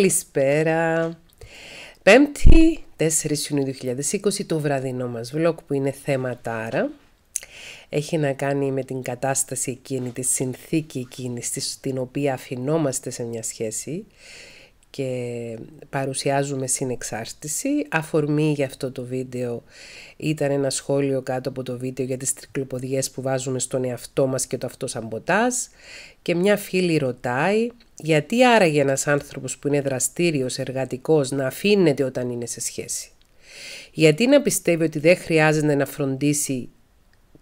Καλησπέρα. Πέμπτη, 4 Ιουνίου 2020, το βραδινό μας vlog που είναι θέμα τάρα. Έχει να κάνει με την κατάσταση εκείνη, τη συνθήκη εκείνης στην οποία αφινόμαστε σε μια σχέση και παρουσιάζουμε συνεξάρτηση. Αφορμή για αυτό το βίντεο ήταν ένα σχόλιο κάτω από το βίντεο για τις τρικλοποδιές που βάζουμε στον εαυτό μας και το αυτό ποτάς και μια φίλη ρωτάει γιατί άραγε ένας άνθρωπος που είναι δραστήριος, εργατικός να αφήνεται όταν είναι σε σχέση. Γιατί να πιστεύει ότι δεν χρειάζεται να φροντίσει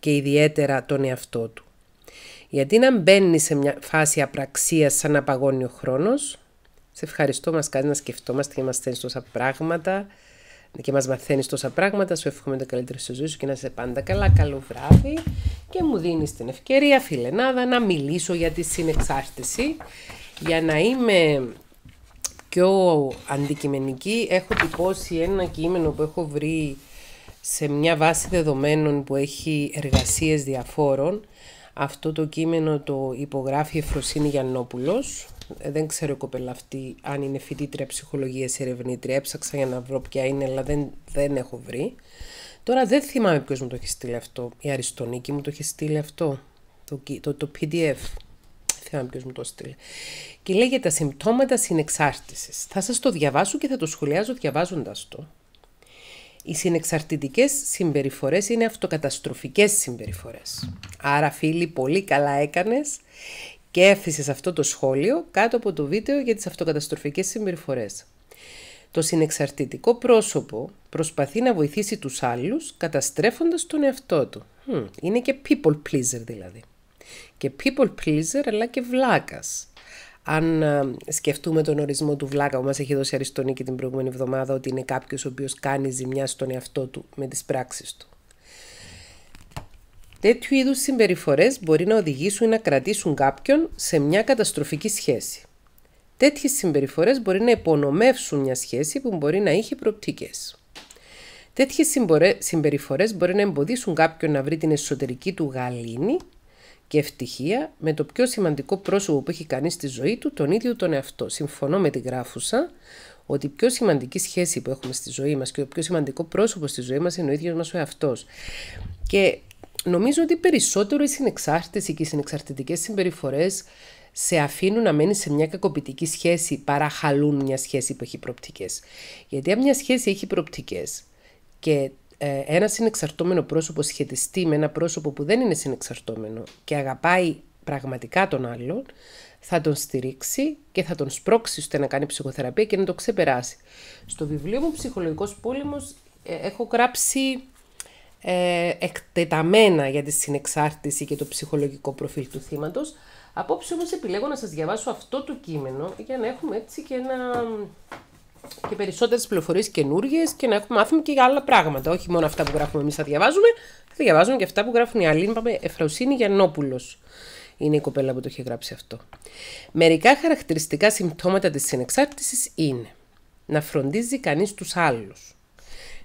και ιδιαίτερα τον εαυτό του. Γιατί να μπαίνει σε μια φάση απραξίας σαν να παγώνει ο χρόνος σε ευχαριστώ, μας κάνεις να σκεφτόμαστε και μας θέλεις τόσα πράγματα και μας μαθαίνεις τόσα πράγματα. Σου εύχομαι το καλύτερο στη ζωή σου και να είσαι πάντα καλά. Καλό βράδυ και μου δίνεις την ευκαιρία, φιλενάδα, να μιλήσω για τη συνεξάρτηση. Για να είμαι πιο αντικειμενική, έχω τυπώσει ένα κείμενο που έχω βρει σε μια βάση δεδομένων που έχει εργασίες διαφόρων. Αυτό το κείμενο το υπογράφει η Φροσίνη Γιαννόπουλος, ε, δεν ξέρω η κοπέλα αυτή αν είναι φοιτήτρια ψυχολογίας ή ερευνήτρια. Έψαξα για να βρω ποια είναι, αλλά δεν, δεν έχω βρει. Τώρα δεν θυμάμαι ποιος μου το έχει στείλει αυτό. Η Αριστονίκη μου το έχει στείλει αυτό. Το, το, το PDF. Θυμάμαι ποιος μου το στείλει. Και λέει για τα συμπτώματα συνεξάρτησης. Θα σας το διαβάσω και θα το σχολιάζω διαβάζοντας το. Οι συνεξαρτητικές συμπεριφορές είναι αυτοκαταστροφικές συμπεριφορές. Άρα φίλοι, πολύ καλά έκανες και έφησε αυτό το σχόλιο κάτω από το βίντεο για τις αυτοκαταστροφικές συμπεριφορές. Το συνεξαρτητικό πρόσωπο προσπαθεί να βοηθήσει τους άλλους καταστρέφοντας τον εαυτό του. Είναι και people pleaser δηλαδή. Και people pleaser αλλά και βλάκας. Αν ε, σκεφτούμε τον ορισμό του βλάκα που μας έχει δώσει Αριστονίκη την προηγούμενη εβδομάδα ότι είναι κάποιος ο οποίος κάνει ζημιά στον εαυτό του με τις πράξεις του. Τέτοιου είδους συμπεριφορές μπορεί να οδηγήσουν ή να κρατήσουν κάποιον σε μια καταστροφική σχέση. Τέτοιες συμπεριφορές μπορεί να υπονομεύσουν μια σχέση που μπορεί να είχε προοπτικές. Τέτοιες συμπεριφορές μπορεί να εμποδίσουν κάποιον να βρει την εσωτερική του γαλήνη και ευτυχία με το πιο σημαντικό πρόσωπο που έχει κάνει στη ζωή του, τον ίδιο τον εαυτό. Συμφωνώ με την γράφουσα ότι η πιο σημαντική σχέση που έχουμε στη ζωή μας και το πιο σημαντικό πρόσωπο στη ζωή μας είναι ο ίδιος μας ο εαυτός. Και νομίζω ότι περισσότερο οι συνεξάρτητες και οι συνεξαρτητικές συμπεριφορές σε αφήνουν να μένει σε μια κακοποιητική σχέση παρά χαλούν μια σχέση που έχει προπτικές. Γιατί αν μια σχέση έχει προπτικές και ε, ένα συνεξαρτώμενο πρόσωπο σχετιστεί με ένα πρόσωπο που δεν είναι συνεξαρτώμενο και αγαπάει πραγματικά τον άλλον, θα τον στηρίξει και θα τον σπρώξει ώστε να κάνει ψυχοθεραπεία και να το ξεπεράσει. Στο βιβλίο μου «Ψυχολογικός πόλεμος» ε, έχω γράψει ε, εκτεταμένα για τη συνεξάρτηση και το ψυχολογικό προφίλ του θύματος. Απόψε όμως επιλέγω να σας διαβάσω αυτό το κείμενο για να έχουμε έτσι και ένα... Και περισσότερες πληροφορίες καινούργιες και να έχουμε μάθουμε και για άλλα πράγματα. Όχι μόνο αυτά που γράφουμε εμείς θα διαβάζουμε, θα διαβάζουμε και αυτά που γράφουν οι άλλοι. Είπαμε Εφραουσίνη Γιαννόπουλος. Είναι η κοπέλα που το έχει γράψει αυτό. Μερικά χαρακτηριστικά συμπτώματα της συνεξάρτησης είναι να φροντίζει κανείς τους άλλους,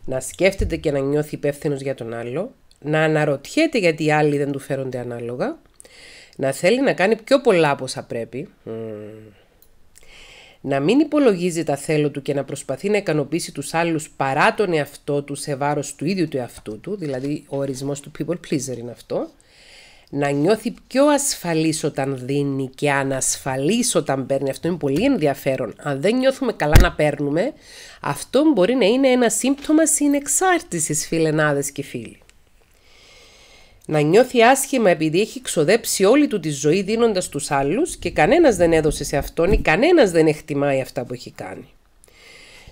να σκέφτεται και να νιώθει υπεύθυνος για τον άλλο, να αναρωτιέται γιατί οι άλλοι δεν του φέρονται ανάλογα, να θέλει να κάνει πιο πολλά από όσα πρέπει, να μην υπολογίζει τα θέλω του και να προσπαθεί να ικανοποιήσει τους άλλους παρά τον εαυτό του σε βάρος του ίδιου του εαυτού του, δηλαδή ο ορισμός του people pleaser είναι αυτό, να νιώθει πιο ασφαλής όταν δίνει και ανασφαλής όταν παίρνει. Αυτό είναι πολύ ενδιαφέρον. Αν δεν νιώθουμε καλά να παίρνουμε, αυτό μπορεί να είναι ένα σύμπτωμα συνεξάρτησης φιλενάδες και φίλοι. Να νιώθει άσχημα επειδή έχει ξοδέψει όλη του τη ζωή δίνοντας τους άλλους και κανένας δεν έδωσε σε αυτόν ή κανένας δεν εκτιμάει αυτά που έχει κάνει.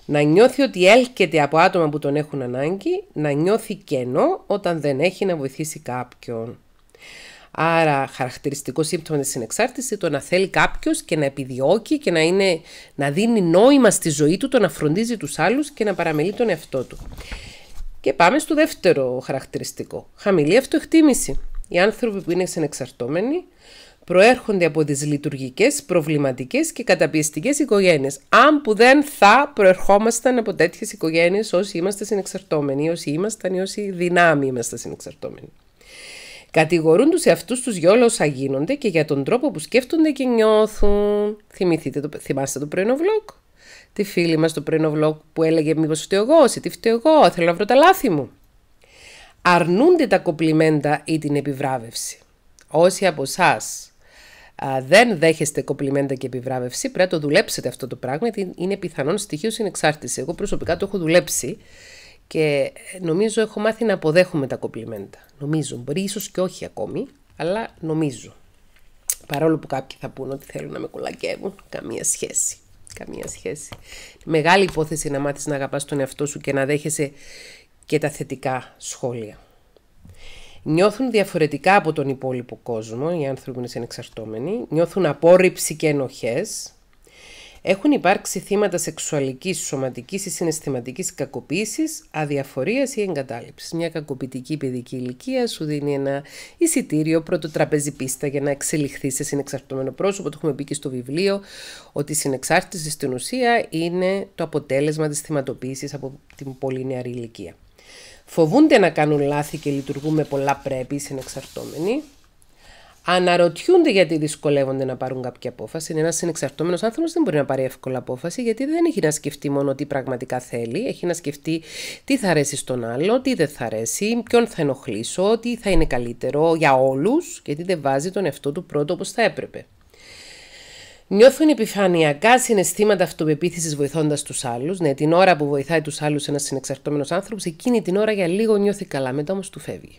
Να νιώθει ότι έλκεται από άτομα που τον έχουν ανάγκη, να νιώθει κενό όταν δεν έχει να βοηθήσει κάποιον. Άρα, χαρακτηριστικό σύμπτωμα της συνεξάρτησης το να θέλει κάποιος και να επιδιώκει και να, είναι, να δίνει νόημα στη ζωή του, το να φροντίζει τους άλλους και να παραμελεί τον εαυτό του. Και πάμε στο δεύτερο χαρακτηριστικό. Χαμηλή αυτοεκτίμηση. Οι άνθρωποι που είναι συνεξαρτώμενοι προέρχονται από τις λειτουργικές, προβληματικές και καταπιεστικές οικογένειες. Αν που δεν θα προερχόμασταν από τέτοιες οικογένειες όσοι είμαστε συνεξαρτώμενοι, όσοι ήμασταν ή όσοι δυνάμει είμαστε συνεξαρτώμενοι. Κατηγορούν τους εαυτούς τους για όλα όσα γίνονται και για τον τρόπο που σκέφτονται και νιώθουν. Θυμηθείτε το, θυμάστε το πρωινό vlog. Τη φίλη μας το πρωινό vlog που έλεγε μήπως φταίω εγώ, σε τι φταίω εγώ, θέλω να βρω τα λάθη μου. Αρνούνται τα κοπλιμέντα ή την επιβράβευση. Όσοι από εσάς δεν δέχεστε κοπλιμέντα και επιβράβευση, πρέπει να το δουλέψετε αυτό το πράγμα, γιατί είναι πιθανόν στοιχείο συνεξάρτησης. Εγώ προσωπικά το έχω δουλέψει και ε, νομίζω έχω μάθει να αποδέχομαι τα κομπλιμέντα. Νομίζω. Μπορεί ίσως και όχι ακόμη, αλλά νομίζω. Παρόλο που κάποιοι θα πούνε ότι θέλουν να με κολακεύουν, καμία σχέση. Καμία σχέση. Μεγάλη υπόθεση να μάθεις να αγαπάς τον εαυτό σου και να δέχεσαι και τα θετικά σχόλια. Νιώθουν διαφορετικά από τον υπόλοιπο κόσμο, οι άνθρωποι είναι συνεξαρτώμενοι, νιώθουν απόρριψη και ενοχές, έχουν υπάρξει θύματα σεξουαλικής, σωματικής ή συναισθηματικής κακοποίησης, αδιαφορίας ή εγκατάλειψης. Μια κακοποιητική παιδική ηλικία σου δίνει ένα εισιτήριο, πρώτο τραπέζι πίστα για να εξελιχθείς σε συνεξαρτημένο πρόσωπο. Το έχουμε πει και στο βιβλίο ότι η συνεξάρτηση στην ουσία είναι το αποτέλεσμα της θυματοποίησης από την πολύ νεαρή ηλικία. Φοβούνται να κάνουν λάθη και λειτουργούν με πολλά πρέπει οι συνεξαρτώμενοι αναρωτιούνται γιατί δυσκολεύονται να πάρουν κάποια απόφαση. Ένας συνεξαρτώμενος άνθρωπος δεν μπορεί να πάρει εύκολα απόφαση, γιατί δεν έχει να σκεφτεί μόνο τι πραγματικά θέλει. Έχει να σκεφτεί τι θα αρέσει στον άλλο, τι δεν θα αρέσει, ποιον θα ενοχλήσω, τι θα είναι καλύτερο για όλους, γιατί δεν βάζει τον εαυτό του πρώτο όπως θα έπρεπε. Νιώθουν επιφανειακά συναισθήματα αυτοπεποίθησης βοηθώντας τους άλλους. Ναι, την ώρα που βοηθάει τους άλλους ένας συνεξαρτώμενος άνθρωπος, εκείνη την ώρα για λίγο νιώθει καλά, μετά όμως του φεύγει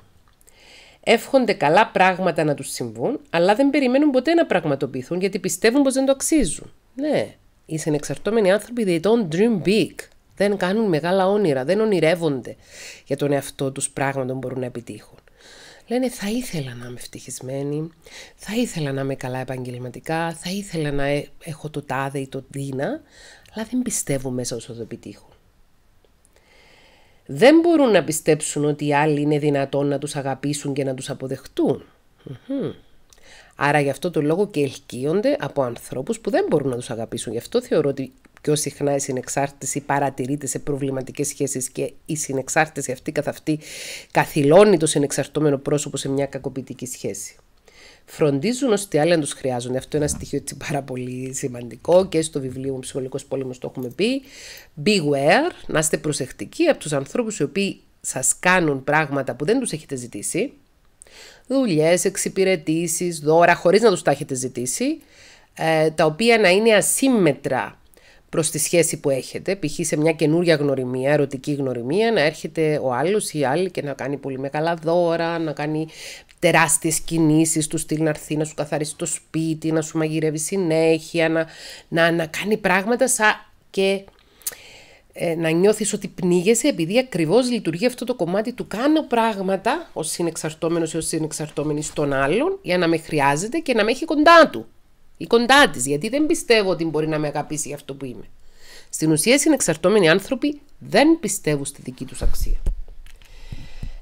εύχονται καλά πράγματα να τους συμβούν, αλλά δεν περιμένουν ποτέ να πραγματοποιηθούν γιατί πιστεύουν πως δεν το αξίζουν. Ναι, οι συνεξαρτώμενοι άνθρωποι they don't dream big. Δεν κάνουν μεγάλα όνειρα, δεν ονειρεύονται για τον εαυτό τους πράγματα που μπορούν να επιτύχουν. Λένε θα ήθελα να είμαι ευτυχισμένη, θα ήθελα να είμαι καλά επαγγελματικά, θα ήθελα να ε, έχω το τάδε ή το δίνα, αλλά δεν πιστεύω μέσα όσο το επιτύχουν δεν μπορούν να πιστέψουν ότι οι άλλοι είναι δυνατόν να τους αγαπήσουν και να τους αποδεχτούν. Άρα γι' αυτό το λόγο και ελκύονται από ανθρώπους που δεν μπορούν να τους αγαπήσουν. Γι' αυτό θεωρώ ότι πιο συχνά η συνεξάρτηση παρατηρείται σε προβληματικές σχέσεις και η συνεξάρτηση αυτή καθ' αυτή καθυλώνει το συνεξαρτώμενο πρόσωπο σε μια κακοποιητική σχέση φροντίζουν ότι άλλοι να τους χρειάζονται. Αυτό είναι ένα στοιχείο έτσι, πάρα πολύ σημαντικό και στο βιβλίο μου Ψυχολογικός Πόλεμος το έχουμε πει. Beware, να είστε προσεκτικοί από τους ανθρώπους οι οποίοι σας κάνουν πράγματα που δεν τους έχετε ζητήσει. Δουλειές, εξυπηρετήσεις, δώρα, χωρίς να τους τα έχετε ζητήσει, ε, τα οποία να είναι ασύμμετρα προς τη σχέση που έχετε. Π.χ. σε μια καινούρια γνωριμία, ερωτική γνωριμία, να έρχεται ο άλλος ή η άλλη και να κάνει πολύ μεγάλα δώρα, να κάνει τεράστιες κινήσεις του στυλ να έρθει να σου καθαρίσει το σπίτι, να σου μαγειρεύει συνέχεια, να, να, κάνει πράγματα σαν και ε, να νιώθεις ότι πνίγεσαι επειδή ακριβώς λειτουργεί αυτό το κομμάτι του κάνω πράγματα ως συνεξαρτώμενος ή ως συνεξαρτώμενη των άλλων, για να με χρειάζεται και να με έχει κοντά του ή κοντά της, γιατί δεν πιστεύω ότι μπορεί να με αγαπήσει για αυτό που είμαι. Στην ουσία, οι συνεξαρτώμενοι άνθρωποι δεν πιστεύουν στη δική τους αξία.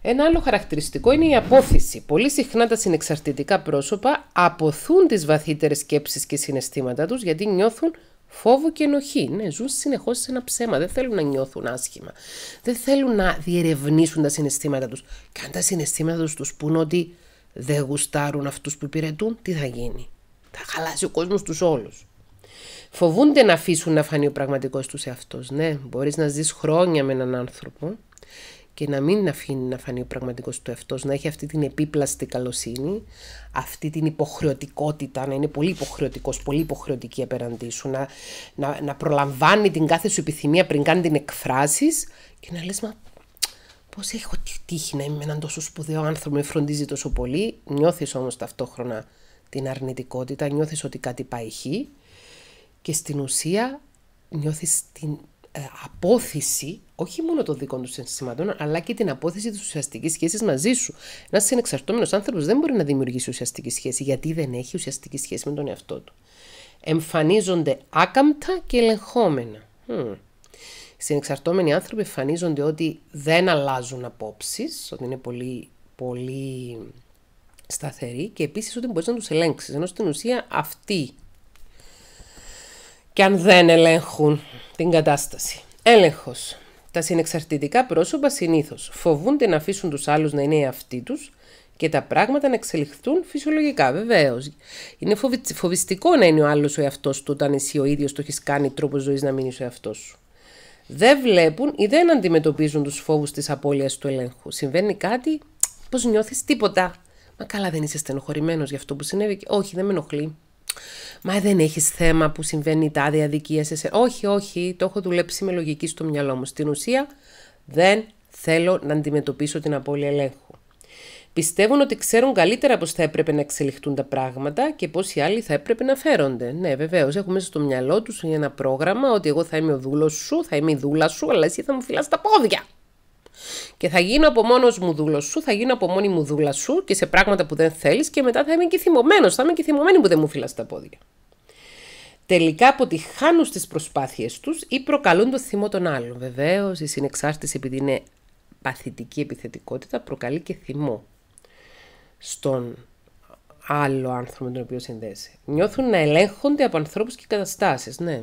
Ένα άλλο χαρακτηριστικό είναι η απόθυση. Πολύ συχνά τα συνεξαρτητικά πρόσωπα αποθούν τις βαθύτερες σκέψεις και συναισθήματα τους γιατί νιώθουν φόβο και ενοχή. Ναι, ζουν συνεχώς σε ένα ψέμα. Δεν θέλουν να νιώθουν άσχημα. Δεν θέλουν να διερευνήσουν τα συναισθήματα τους. Και αν τα συναισθήματα τους τους πούν ότι δεν γουστάρουν αυτούς που υπηρετούν, τι θα γίνει. Θα χαλάσει ο κόσμος τους όλους. Φοβούνται να αφήσουν να φανεί ο πραγματικός τους εαυτός. Ναι, μπορείς να ζεις χρόνια με έναν άνθρωπο και να μην αφήνει να φανεί ο πραγματικός του εαυτός, να έχει αυτή την επίπλαστη καλοσύνη, αυτή την υποχρεωτικότητα, να είναι πολύ υποχρεωτικός, πολύ υποχρεωτική απέναντί σου, να, να, να προλαμβάνει την κάθε σου επιθυμία πριν κάνει την εκφράσεις και να λες, μα πώς έχω τύχει να είμαι έναν τόσο σπουδαίο άνθρωπο, με φροντίζει τόσο πολύ. Νιώθεις όμως ταυτόχρονα την αρνητικότητα, νιώθεις ότι κάτι πάει και στην ουσία νιώθεις την ε, απόθυση όχι μόνο των δικών τους συναισθημάτων, αλλά και την απόθυση της ουσιαστικής σχέσης μαζί σου. Ένας συνεξαρτώμενος άνθρωπος δεν μπορεί να δημιουργήσει ουσιαστική σχέση, γιατί δεν έχει ουσιαστική σχέση με τον εαυτό του. Εμφανίζονται άκαμπτα και ελεγχόμενα. Συνεξαρτόμενοι hm. Συνεξαρτώμενοι άνθρωποι εμφανίζονται ότι δεν αλλάζουν απόψεις, ότι είναι πολύ, πολύ σταθερή και επίσης ότι μπορείς να τους ελέγξεις. Ενώ στην ουσία αυτοί και αν δεν ελέγχουν την κατάσταση. Έλεγχος. Τα συνεξαρτητικά πρόσωπα συνήθως φοβούνται να αφήσουν τους άλλους να είναι οι αυτοί τους και τα πράγματα να εξελιχθούν φυσιολογικά, βεβαίως. Είναι φοβιστικό να είναι ο άλλος ο εαυτός του όταν εσύ ο ίδιος το έχεις κάνει τρόπος ζωής να μείνει ο εαυτός σου. Δεν βλέπουν ή δεν αντιμετωπίζουν τους φόβους της απώλειας του ελέγχου. Συμβαίνει κάτι, πώς νιώθεις τίποτα. Μα ε, καλά δεν είσαι στενοχωρημένος για αυτό που συνέβη. Όχι, δεν με ενοχλεί. Μα δεν έχεις θέμα που συμβαίνει τα αδικίας σε Όχι, όχι, το έχω δουλέψει με λογική στο μυαλό μου. Στην ουσία δεν θέλω να αντιμετωπίσω την απώλεια ελέγχου. Πιστεύουν ότι ξέρουν καλύτερα πώς θα έπρεπε να εξελιχθούν τα πράγματα και πώς οι άλλοι θα έπρεπε να φέρονται. Ναι, βεβαίως. μέσα στο μυαλό τους ένα πρόγραμμα ότι εγώ θα είμαι ο δούλος σου, θα είμαι η δούλα σου, αλλά εσύ θα μου φυλάς τα πόδια. Και θα γίνω από μόνος μου δούλος σου, θα γίνω από μόνη μου δούλα σου και σε πράγματα που δεν θέλεις και μετά θα είμαι και θυμωμένος, θα είμαι και θυμωμένη που δεν μου φύλλα τα πόδια. Τελικά αποτυχάνουν στις προσπάθειες τους ή προκαλούν το θυμό των άλλων. Βεβαίως, η συνεξάρτηση, επειδή είναι παθητική επιθετικότητα, προκαλεί και θυμό στον άλλο άνθρωπο με τον οποίο συνδέσει. Νιώθουν να ελέγχονται από ανθρώπους και καταστάσεις, ναι.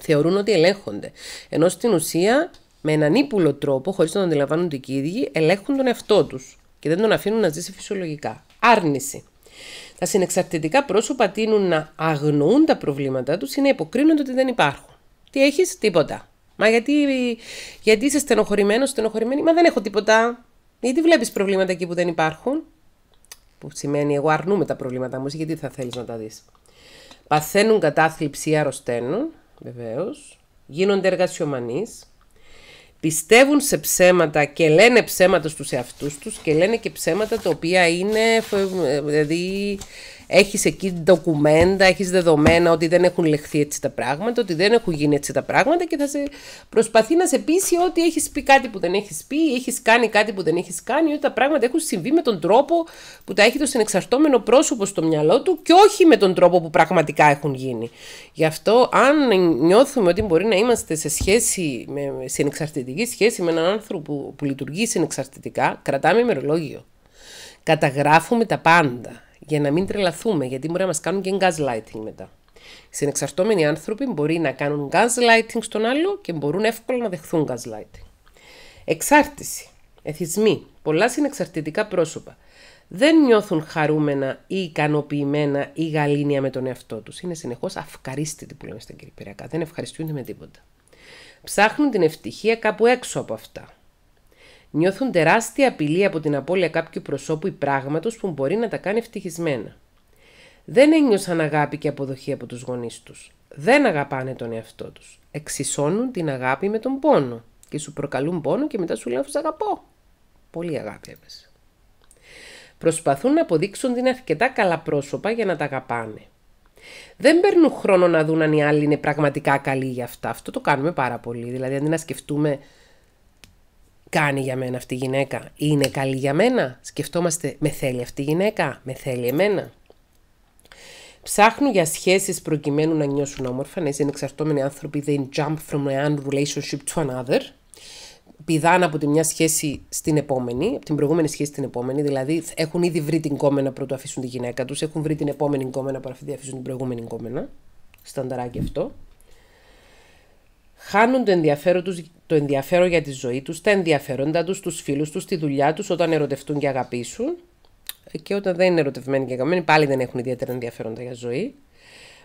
Θεωρούν ότι ελέγχονται. Ενώ στην ουσία με έναν ύπουλο τρόπο, χωρίς να τον αντιλαμβάνονται και οι ίδιοι, ελέγχουν τον εαυτό τους και δεν τον αφήνουν να ζήσει φυσιολογικά. Άρνηση. Τα συνεξαρτητικά πρόσωπα τείνουν να αγνοούν τα προβλήματά τους ή να υποκρίνονται ότι δεν υπάρχουν. Τι έχεις, τίποτα. Μα γιατί, γιατί είσαι στενοχωρημένος, στενοχωρημένη, μα δεν έχω τίποτα. Γιατί βλέπεις προβλήματα εκεί που δεν υπάρχουν. Που σημαίνει εγώ αρνούμε τα προβλήματά μου, γιατί θα θέλεις να τα δεις. Παθαίνουν κατάθλιψη ή αρρωσταίνουν, βεβαίως. Γίνονται εργασιομανείς, πιστεύουν σε ψέματα και λένε ψέματα στους εαυτούς τους και λένε και ψέματα τα οποία είναι, ε, δηλαδή έχεις εκεί ντοκουμέντα, έχεις δεδομένα ότι δεν έχουν λεχθεί έτσι τα πράγματα, ότι δεν έχουν γίνει έτσι τα πράγματα και θα σε προσπαθεί να σε πείσει ότι έχεις πει κάτι που δεν έχεις πει, έχεις κάνει κάτι που δεν έχεις κάνει, ότι τα πράγματα έχουν συμβεί με τον τρόπο που τα έχει το συνεξαρτώμενο πρόσωπο στο μυαλό του και όχι με τον τρόπο που πραγματικά έχουν γίνει. Γι' αυτό αν νιώθουμε ότι μπορεί να είμαστε σε σχέση, με συνεξαρτητική σχέση με έναν άνθρωπο που λειτουργεί συνεξαρτητικά, κρατάμε ημερολόγιο. Καταγράφουμε τα πάντα για να μην τρελαθούμε, γιατί μπορεί να μας κάνουν και gaslighting μετά. Συνεξαρτώμενοι άνθρωποι μπορεί να κάνουν gaslighting στον άλλο και μπορούν εύκολα να δεχθούν gaslighting. Εξάρτηση, εθισμοί, πολλά συνεξαρτητικά πρόσωπα δεν νιώθουν χαρούμενα ή ικανοποιημένα ή γαλήνια με τον εαυτό τους. Είναι συνεχώς αυκαρίστητοι που λέμε στα κυρυπηριακά, δεν ευχαριστούνται με τίποτα. Ψάχνουν την ευτυχία κάπου έξω από αυτά νιώθουν τεράστια απειλή από την απώλεια κάποιου προσώπου ή πράγματος που μπορεί να τα κάνει ευτυχισμένα. Δεν ένιωσαν αγάπη και αποδοχή από τους γονείς τους. Δεν αγαπάνε τον εαυτό τους. Εξισώνουν την αγάπη με τον πόνο και σου προκαλούν πόνο και μετά σου λένε σε αγαπώ». Πολύ αγάπη έπεσε. Προσπαθούν να αποδείξουν ότι είναι αρκετά καλά πρόσωπα για να τα αγαπάνε. Δεν παίρνουν χρόνο να δουν αν οι άλλοι είναι πραγματικά καλοί για αυτά. Αυτό το κάνουμε πάρα πολύ. Δηλαδή, αντί να σκεφτούμε κάνει για μένα αυτή η γυναίκα, είναι καλή για μένα, σκεφτόμαστε με θέλει αυτή η γυναίκα, με θέλει εμένα. Ψάχνουν για σχέσεις προκειμένου να νιώσουν όμορφα, να είναι εξαρτώμενοι άνθρωποι, they jump from one relationship to another. Πηδάνε από τη μια σχέση στην επόμενη, από την προηγούμενη σχέση στην επόμενη, δηλαδή έχουν ήδη βρει την κόμενα πρώτου αφήσουν τη γυναίκα τους, έχουν βρει την επόμενη κόμενα που αφήσουν την προηγούμενη κόμενα. Στανταράκι αυτό. Χάνουν το ενδιαφέρον, το ενδιαφέρον για τη ζωή τους, τα ενδιαφέροντα τους, τους φίλους τους, τη δουλειά τους όταν ερωτευτούν και αγαπήσουν και όταν δεν είναι ερωτευμένοι και αγαπημένοι πάλι δεν έχουν ιδιαίτερα ενδιαφέροντα για ζωή.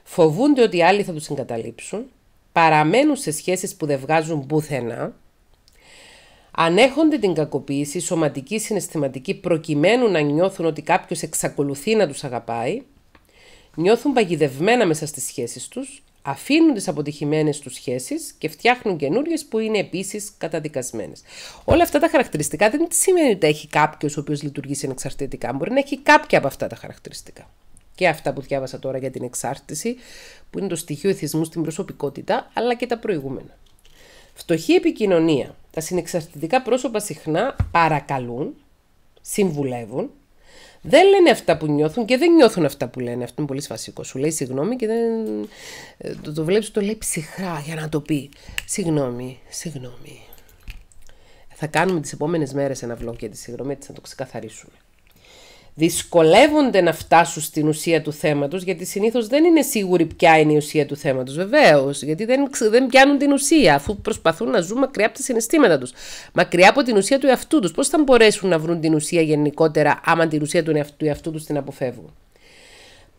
Φοβούνται ότι οι άλλοι θα τους εγκαταλείψουν, παραμένουν σε σχέσεις που δεν βγάζουν πουθενά, ανέχονται την κακοποίηση σωματική, συναισθηματική προκειμένου να νιώθουν ότι κάποιος εξακολουθεί να τους αγαπάει, νιώθουν παγιδευμένα μέσα στις σχέσεις τους αφήνουν τις αποτυχημένες τους σχέσεις και φτιάχνουν καινούριες που είναι επίσης καταδικασμένες. Όλα αυτά τα χαρακτηριστικά δεν σημαίνει ότι έχει κάποιος ο οποίος λειτουργεί συνεξαρτητικά. Μπορεί να έχει κάποια από αυτά τα χαρακτηριστικά. Και αυτά που διάβασα τώρα για την εξάρτηση, που είναι το στοιχείο εθισμού στην προσωπικότητα, αλλά και τα προηγούμενα. Φτωχή επικοινωνία. Τα συνεξαρτητικά πρόσωπα συχνά παρακαλούν, συμβουλεύουν, δεν λένε αυτά που νιώθουν και δεν νιώθουν αυτά που λένε. Αυτό είναι πολύ σφασικό. Σου λέει συγγνώμη και δεν. Ε, το, το βλέπεις, το λέει ψυχρά για να το πει. Συγγνώμη, συγγνώμη. Θα κάνουμε τις επόμενες μέρες ένα vlog για τη συγγνώμη, έτσι να το ξεκαθαρίσουμε δυσκολεύονται να φτάσουν στην ουσία του θέματος, γιατί συνήθως δεν είναι σίγουροι ποια είναι η ουσία του θέματος, βεβαίως, γιατί δεν, δεν πιάνουν την ουσία, αφού προσπαθούν να ζουν μακριά από τα συναισθήματα τους, μακριά από την ουσία του εαυτού τους. Πώς θα μπορέσουν να βρουν την ουσία γενικότερα, άμα την ουσία του εαυτού, του τους την αποφεύγουν.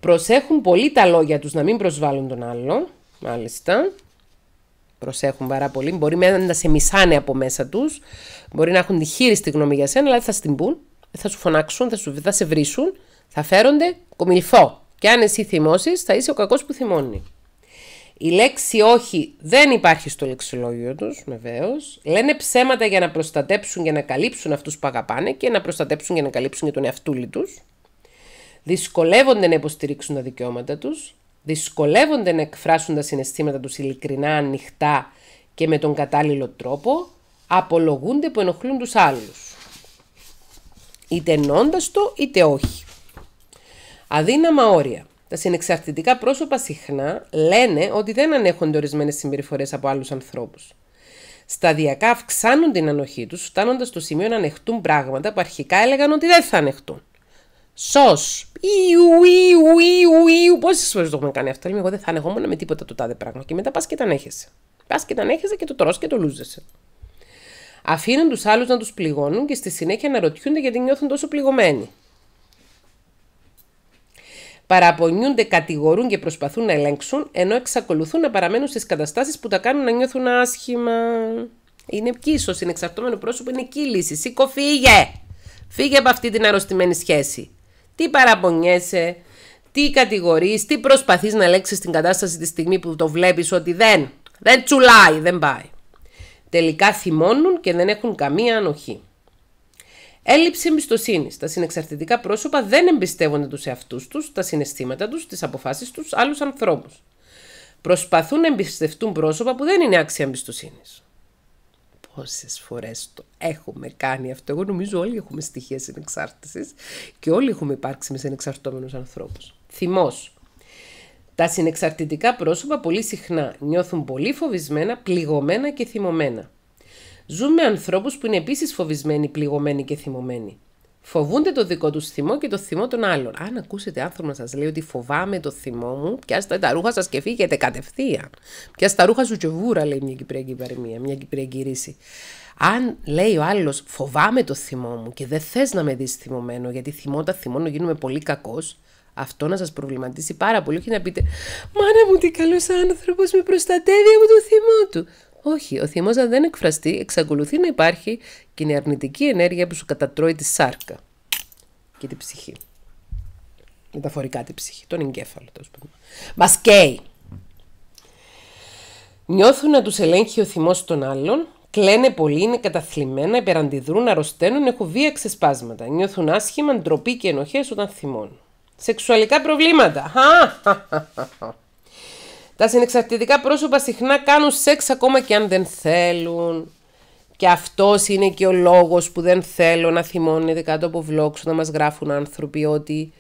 Προσέχουν πολύ τα λόγια τους να μην προσβάλλουν τον άλλο, μάλιστα, προσέχουν πάρα πολύ. Μπορεί να σε μισάνε από μέσα τους, μπορεί να έχουν τη χείριστη γνώμη για σένα, αλλά θα στην πούν θα σου φωνάξουν, θα, σου, σε βρίσουν, θα φέρονται κομιλφό. Και αν εσύ θυμώσεις, θα είσαι ο κακός που θυμώνει. Η λέξη όχι δεν υπάρχει στο λεξιλόγιο τους, βεβαίως. Λένε ψέματα για να προστατέψουν και να καλύψουν αυτούς που αγαπάνε και να προστατέψουν και να καλύψουν και τον εαυτούλη τους. Δυσκολεύονται να υποστηρίξουν τα δικαιώματα τους. Δυσκολεύονται να εκφράσουν τα συναισθήματα τους ειλικρινά, ανοιχτά και με τον κατάλληλο τρόπο. Απολογούνται που ενοχλούν τους άλλους είτε ενώντας το είτε όχι. Αδύναμα όρια. Τα συνεξαρτητικά πρόσωπα συχνά λένε ότι δεν ανέχονται ορισμένες συμπεριφορές από άλλους ανθρώπους. Σταδιακά αυξάνουν την ανοχή τους, φτάνοντας στο σημείο να ανεχτούν πράγματα που αρχικά έλεγαν ότι δεν θα ανεχτούν. Σώ, Ιου, Πόσε το έχουμε κάνει αυτό. εγώ δεν θα ανεχόμουν με τίποτα το τάδε πράγμα. Και μετά πας και τα ανέχεσαι. Πας και τα ανέχεσαι και το τρώ και το λούζεσαι. Αφήνουν τους άλλους να τους πληγώνουν και στη συνέχεια αναρωτιούνται γιατί νιώθουν τόσο πληγωμένοι. Παραπονιούνται, κατηγορούν και προσπαθούν να ελέγξουν, ενώ εξακολουθούν να παραμένουν στις καταστάσεις που τα κάνουν να νιώθουν άσχημα. Είναι πίσω, είναι εξαρτώμενο πρόσωπο, είναι κύληση. Σήκω, φύγε! Φύγε από αυτή την αρρωστημένη σχέση. Τι παραπονιέσαι, τι κατηγορείς, τι προσπαθείς να ελέγξεις την κατάσταση τη στιγμή που το βλέπεις ότι δεν, δεν τσουλάει, δεν πάει. Τελικά θυμώνουν και δεν έχουν καμία ανοχή. Έλλειψη εμπιστοσύνης. Τα συνεξαρτητικά πρόσωπα δεν εμπιστεύονται τους εαυτούς τους, τα συναισθήματα τους, τις αποφάσεις τους, άλλους ανθρώπους. Προσπαθούν να εμπιστευτούν πρόσωπα που δεν είναι άξια εμπιστοσύνης. Πόσες φορές το έχουμε κάνει αυτό. Εγώ νομίζω όλοι έχουμε στοιχεία συνεξάρτησης και όλοι έχουμε υπάρξει με συνεξαρτώμενους ανθρώπους. Θυμός. Τα συνεξαρτητικά πρόσωπα πολύ συχνά νιώθουν πολύ φοβισμένα, πληγωμένα και θυμωμένα. Ζούμε με ανθρώπους που είναι επίσης φοβισμένοι, πληγωμένοι και θυμωμένοι. Φοβούνται το δικό τους θυμό και το θυμό των άλλων. Αν ακούσετε άνθρωπο να σας λέει ότι φοβάμαι το θυμό μου, πιάστε τα ρούχα σας και φύγετε κατευθείαν. Πιάστε τα ρούχα σου και βούρα, λέει μια κυπριακή παροιμία, μια κυπριακή ρίση. Αν λέει ο άλλος, φοβάμαι το θυμό μου και δεν θες να με δεις θυμωμένο, γιατί θυμώνω γίνουμε πολύ κακός, αυτό να σας προβληματίσει πάρα πολύ και να πείτε «Μάνα μου τι καλός άνθρωπος με προστατεύει από το θύμο του». Όχι, ο θυμός αν δεν εκφραστεί εξακολουθεί να υπάρχει και είναι αρνητική ενέργεια που σου κατατρώει τη σάρκα και την ψυχή. Μεταφορικά τη ψυχή, τον εγκέφαλο τέλος πάντων. Μας καίει. Νιώθουν να τους ελέγχει ο θυμός των άλλων, κλαίνε πολύ, είναι καταθλιμμένα, υπεραντιδρούν, αρρωσταίνουν, έχουν βία ξεσπάσματα. Νιώθουν άσχημα, ντροπή και ενοχές όταν θυμώνουν. Σεξουαλικά προβλήματα. Τα συνεξαρτητικά πρόσωπα συχνά κάνουν σεξ ακόμα και αν δεν θέλουν. Και αυτός είναι και ο λόγος που δεν θέλω να θυμώνεται κάτω από βλόξ να μας γράφουν άνθρωποι ότι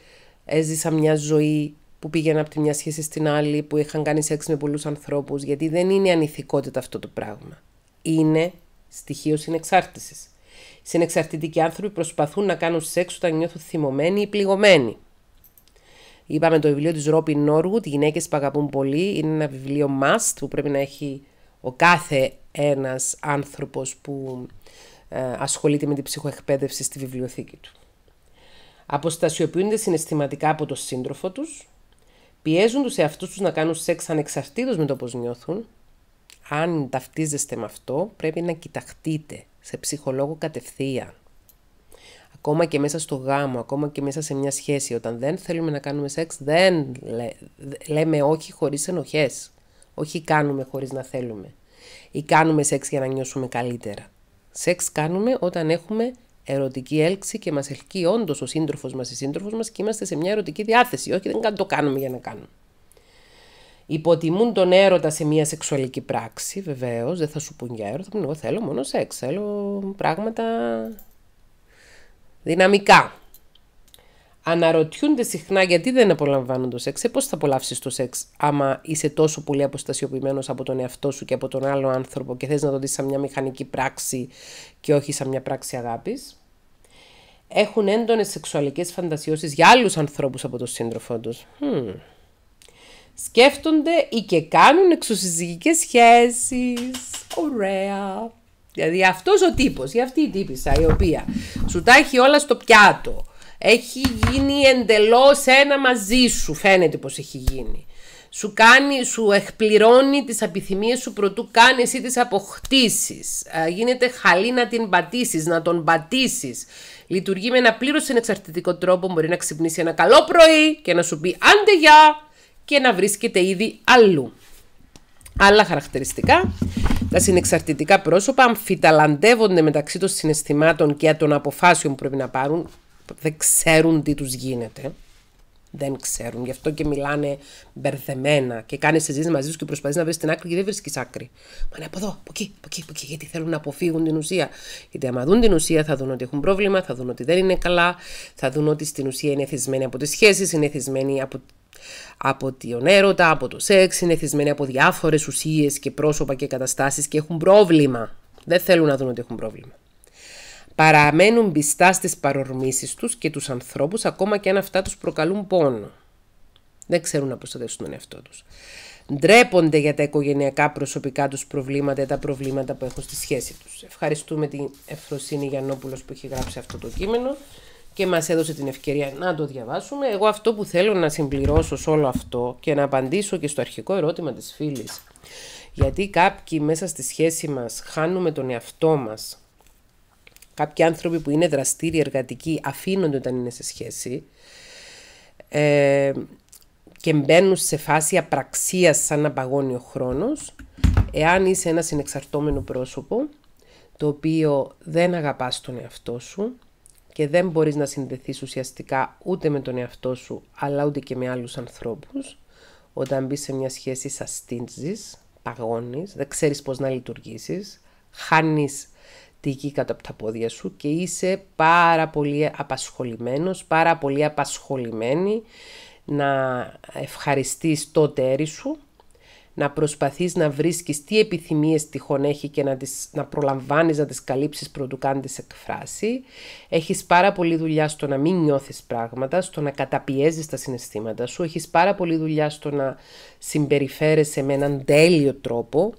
έζησα μια ζωή που πήγαινα από τη μια σχέση στην άλλη, που είχαν κάνει σεξ με πολλούς ανθρώπους, γιατί δεν είναι ανηθικότητα αυτό το πράγμα. Είναι στοιχείο συνεξάρτησης. Συνεξαρτητικοί άνθρωποι προσπαθούν να κάνουν σεξ όταν νιώθουν θυμωμένοι ή πληγωμένοι. Είπαμε το βιβλίο της Ρόπιν Νόργουτ, «Γυναίκες που αγαπούν πολύ». Είναι ένα βιβλίο must που πρέπει να έχει ο κάθε ένας άνθρωπος που ε, ασχολείται με την ψυχοεκπαίδευση στη βιβλιοθήκη του. Αποστασιοποιούνται συναισθηματικά από το σύντροφο τους, πιέζουν τους εαυτούς τους να κάνουν σεξ ανεξαρτήτως με το πώς νιώθουν. Αν ταυτίζεστε με αυτό, πρέπει να κοιταχτείτε σε ψυχολόγο κατευθείαν ακόμα και μέσα στο γάμο, ακόμα και μέσα σε μια σχέση, όταν δεν θέλουμε να κάνουμε σεξ, δεν λέ, λέμε όχι χωρίς ενοχές. Όχι κάνουμε χωρίς να θέλουμε. Ή κάνουμε σεξ για να νιώσουμε καλύτερα. Σεξ κάνουμε όταν έχουμε ερωτική έλξη και μας ελκύει όντως ο σύντροφος μας ή σύντροφό μας και είμαστε σε μια ερωτική διάθεση. Όχι, δεν το κάνουμε για να κάνουμε. Υποτιμούν τον έρωτα σε μια σεξουαλική πράξη, βεβαίως. Δεν θα σου πούν για έρωτα. εγώ θέλω μόνο σεξ. Θέλω πράγματα Δυναμικά. Αναρωτιούνται συχνά γιατί δεν απολαμβάνουν το σεξ. Ε, Πώς θα απολαύσεις το σεξ, άμα είσαι τόσο πολύ αποστασιοποιημένος από τον εαυτό σου και από τον άλλο άνθρωπο και θες να το δεις σαν μια μηχανική πράξη και όχι σαν μια πράξη αγάπης. Έχουν έντονες σεξουαλικές φαντασιώσεις για άλλους ανθρώπους από τον σύντροφό τους. Hm. Σκέφτονται ή και κάνουν εξωσυζυγικές σχέσεις. Ωραία. Δηλαδή αυτός ο τύπος, η αυτή η τύπησα η οποία σου τα έχει όλα στο πιάτο, έχει γίνει εντελώς ένα μαζί σου, φαίνεται πως έχει γίνει. Σου, κάνει, σου εκπληρώνει τις επιθυμίες σου προτού κάνει ή τις αποκτήσεις. Γίνεται χαλή να την πατήσεις, να τον πατήσεις. Λειτουργεί με ένα πλήρως συνεξαρτητικό τρόπο, μπορεί να ξυπνήσει ένα καλό πρωί και να σου πει άντε γεια και να βρίσκεται ήδη αλλού. Άλλα χαρακτηριστικά. Τα συνεξαρτητικά πρόσωπα αμφιταλαντεύονται μεταξύ των συναισθημάτων και των αποφάσεων που πρέπει να πάρουν. Δεν ξέρουν τι τους γίνεται. Δεν ξέρουν. Γι' αυτό και μιλάνε μπερδεμένα και κάνει συζήτηση μαζί τους και προσπαθείς να βρεις την άκρη και δεν βρίσκεις άκρη. Μα είναι από εδώ, από εκεί, από εκεί, Γιατί θέλουν να αποφύγουν την ουσία. Γιατί άμα δουν την ουσία θα δουν ότι έχουν πρόβλημα, θα δουν ότι δεν είναι καλά, θα δουν ότι στην ουσία είναι εθισμένοι από τις σχέσεις, είναι εθισμένοι από από τον έρωτα, από το σεξ, είναι θυσμένοι από διάφορες ουσίες και πρόσωπα και καταστάσεις και έχουν πρόβλημα. Δεν θέλουν να δουν ότι έχουν πρόβλημα. Παραμένουν πιστά στις παρορμήσεις τους και τους ανθρώπους, ακόμα και αν αυτά τους προκαλούν πόνο. Δεν ξέρουν να προστατεύσουν τον εαυτό τους. Ντρέπονται για τα οικογενειακά προσωπικά τους προβλήματα ή τα προβλήματα που έχουν στη σχέση τους. Ευχαριστούμε την Ευθροσύνη Γιανόπουλο που έχει γράψει αυτό το κείμενο και μας έδωσε την ευκαιρία να το διαβάσουμε. Εγώ αυτό που θέλω να συμπληρώσω σε όλο αυτό και να απαντήσω και στο αρχικό ερώτημα της φίλης. Γιατί κάποιοι μέσα στη σχέση μας χάνουμε τον εαυτό μας. Κάποιοι άνθρωποι που είναι δραστήριοι, εργατικοί, αφήνονται όταν είναι σε σχέση. Ε, και μπαίνουν σε φάση απραξίας σαν να παγώνει ο χρόνος. Εάν είσαι ένα συνεξαρτώμενο πρόσωπο, το οποίο δεν αγαπάς τον εαυτό σου, και δεν μπορείς να συνδεθείς ουσιαστικά ούτε με τον εαυτό σου, αλλά ούτε και με άλλους ανθρώπους, όταν μπεις σε μια σχέση σας στήντζεις, παγώνεις, δεν ξέρεις πώς να λειτουργήσεις, χάνεις τη γη κάτω από τα πόδια σου και είσαι πάρα πολύ απασχολημένος, πάρα πολύ απασχολημένη να ευχαριστείς το τέρι σου να προσπαθείς να βρίσκεις τι επιθυμίες τυχόν έχει και να, τις, να προλαμβάνεις να τις καλύψεις πρώτου καν τι εκφράσει. Έχεις πάρα πολύ δουλειά στο να μην νιώθεις πράγματα, στο να καταπιέζεις τα συναισθήματα σου. Έχεις πάρα πολύ δουλειά στο να συμπεριφέρεσαι με έναν τέλειο τρόπο,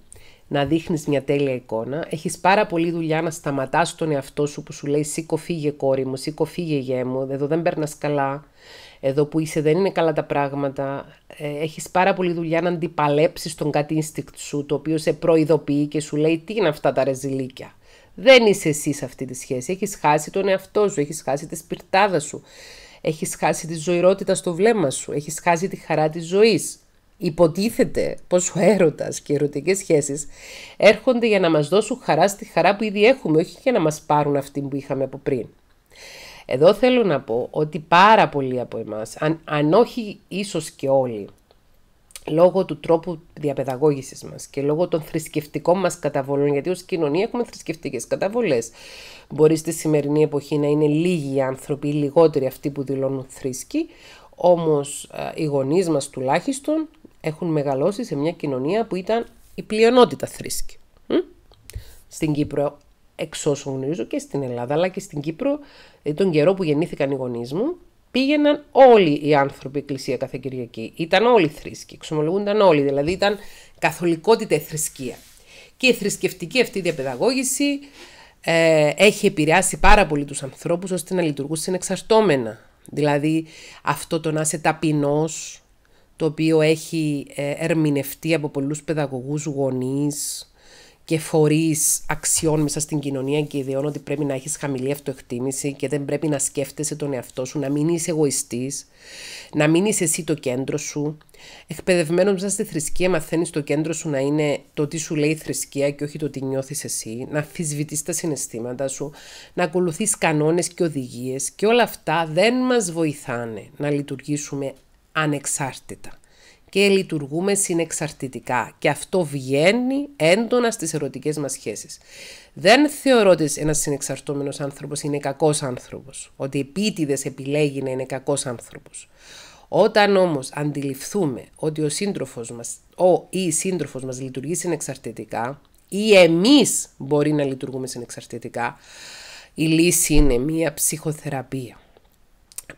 να δείχνεις μια τέλεια εικόνα. Έχεις πάρα πολύ δουλειά να σταματάς τον εαυτό σου που σου λέει: Σήκω, φύγε, κόρη μου, σήκω, φύγε, γέ μου, εδώ δεν περνάς καλά εδώ που είσαι δεν είναι καλά τα πράγματα, ε, έχεις πάρα πολύ δουλειά να αντιπαλέψεις τον κάτι instinct σου, το οποίο σε προειδοποιεί και σου λέει τι είναι αυτά τα ρεζιλίκια. Δεν είσαι εσύ σε αυτή τη σχέση, έχεις χάσει τον εαυτό σου, έχεις χάσει τη σπιρτάδα σου, έχεις χάσει τη ζωηρότητα στο βλέμμα σου, έχεις χάσει τη χαρά της ζωής. Υποτίθεται πως ο έρωτας και οι ερωτικές σχέσεις έρχονται για να μας δώσουν χαρά στη χαρά που ήδη έχουμε, όχι για να μας πάρουν αυτή που είχαμε από πριν. Εδώ θέλω να πω ότι πάρα πολλοί από εμάς, αν, αν όχι ίσως και όλοι, λόγω του τρόπου διαπαιδαγώγησης μας και λόγω των θρησκευτικών μας καταβολών, γιατί ως κοινωνία έχουμε θρησκευτικές καταβολές. Μπορεί στη σημερινή εποχή να είναι λίγοι οι άνθρωποι, λιγότεροι αυτοί που δηλώνουν θρησκοί, όμως ε, οι γονείς μας τουλάχιστον έχουν μεγαλώσει σε μια κοινωνία που ήταν η πλειονότητα θρησκη. Στην Κύπρο εξ όσων γνωρίζω και στην Ελλάδα αλλά και στην Κύπρο, ε, τον καιρό που γεννήθηκαν οι γονείς μου, πήγαιναν όλοι οι άνθρωποι εκκλησία κάθε Κυριακή. Ήταν όλοι θρήσκοι, εξομολογούνταν όλοι, δηλαδή ήταν καθολικότητα η θρησκεία. Και η θρησκευτική αυτή διαπαιδαγώγηση ε, έχει επηρεάσει πάρα πολύ τους ανθρώπους ώστε να λειτουργούν συνεξαρτώμενα. Δηλαδή αυτό το να είσαι ταπεινο, το οποίο έχει ε, ερμηνευτεί από πολλούς παιδαγωγούς γονείς, και φορείς αξιών μέσα στην κοινωνία και ιδεών ότι πρέπει να έχεις χαμηλή αυτοεκτίμηση και δεν πρέπει να σκέφτεσαι τον εαυτό σου, να μην είσαι εγωιστής, να μην είσαι εσύ το κέντρο σου. Εκπαιδευμένος μέσα στη θρησκεία, μαθαίνεις το κέντρο σου να είναι το τι σου λέει η θρησκεία και όχι το τι νιώθεις εσύ, να αμφισβητεί τα συναισθήματα σου, να ακολουθείς κανόνες και οδηγίες και όλα αυτά δεν μας βοηθάνε να λειτουργήσουμε ανεξάρτητα και λειτουργούμε συνεξαρτητικά. Και αυτό βγαίνει έντονα στις ερωτικές μας σχέσεις. Δεν θεωρώ ότι ένας συνεξαρτώμενος άνθρωπος είναι κακός άνθρωπος. Ότι επίτηδες επιλέγει να είναι κακός άνθρωπος. Όταν όμως αντιληφθούμε ότι ο σύντροφος μας, ο ή η σύντροφος μας λειτουργεί συνεξαρτητικά ή εμείς μπορεί να λειτουργούμε συνεξαρτητικά, η λύση είναι μία ψυχοθεραπεία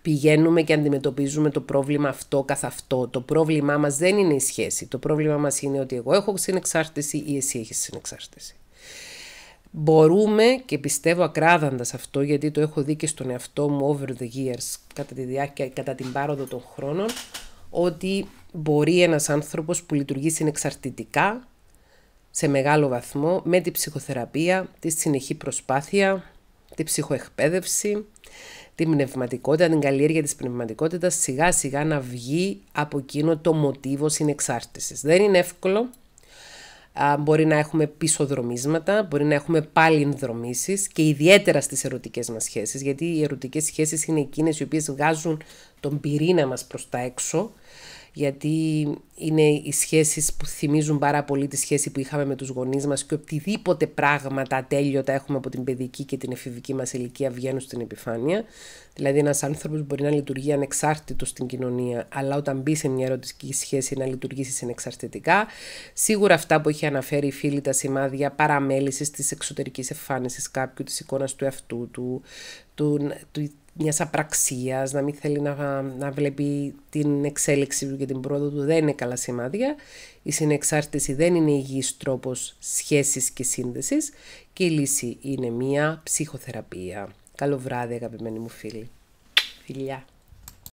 πηγαίνουμε και αντιμετωπίζουμε το πρόβλημα αυτό καθ' αυτό. Το πρόβλημά μας δεν είναι η σχέση. Το πρόβλημά μας είναι ότι εγώ έχω συνεξάρτηση ή εσύ έχεις συνεξάρτηση. Μπορούμε και πιστεύω ακράδαντα σε αυτό γιατί το έχω δει και στον εαυτό μου over the years κατά, τη διάρκεια, κατά την πάροδο των χρόνων ότι μπορεί ένας άνθρωπος που λειτουργεί συνεξαρτητικά σε μεγάλο βαθμό με την ψυχοθεραπεία, τη συνεχή προσπάθεια, τη ψυχοεκπαίδευση, την πνευματικότητα, την καλλιέργεια της πνευματικότητας σιγά σιγά να βγει από εκείνο το μοτίβο συνεξάρτησης. Δεν είναι εύκολο, Α, μπορεί να έχουμε πισοδρομίσματα, μπορεί να έχουμε παλινδρομήσεις και ιδιαίτερα στις ερωτικές μας σχέσεις, γιατί οι ερωτικές σχέσεις είναι εκείνες οι οποίες βγάζουν τον πυρήνα μας προς τα έξω γιατί είναι οι σχέσεις που θυμίζουν πάρα πολύ τη σχέση που είχαμε με τους γονείς μας και οτιδήποτε πράγματα τέλειωτα έχουμε από την παιδική και την εφηβική μας ηλικία βγαίνουν στην επιφάνεια. Δηλαδή ένας άνθρωπος μπορεί να λειτουργεί ανεξάρτητος στην κοινωνία, αλλά όταν μπει σε μια ερωτική σχέση να λειτουργήσει ανεξαρτητικά. Σίγουρα αυτά που έχει αναφέρει η φίλη τα σημάδια παραμέλησης της εξωτερικής εμφάνισή κάποιου, της εικόνας του εαυτού του, του, του μιας απραξίας, να μην θέλει να, να βλέπει την εξέλιξη του και την πρόοδο του, δεν είναι καλά σημάδια. Η συνεξάρτηση δεν είναι υγιής τρόπος σχέσης και σύνδεσης και η λύση είναι μια ψυχοθεραπεία. Καλό βράδυ αγαπημένοι μου φίλοι. Φιλιά.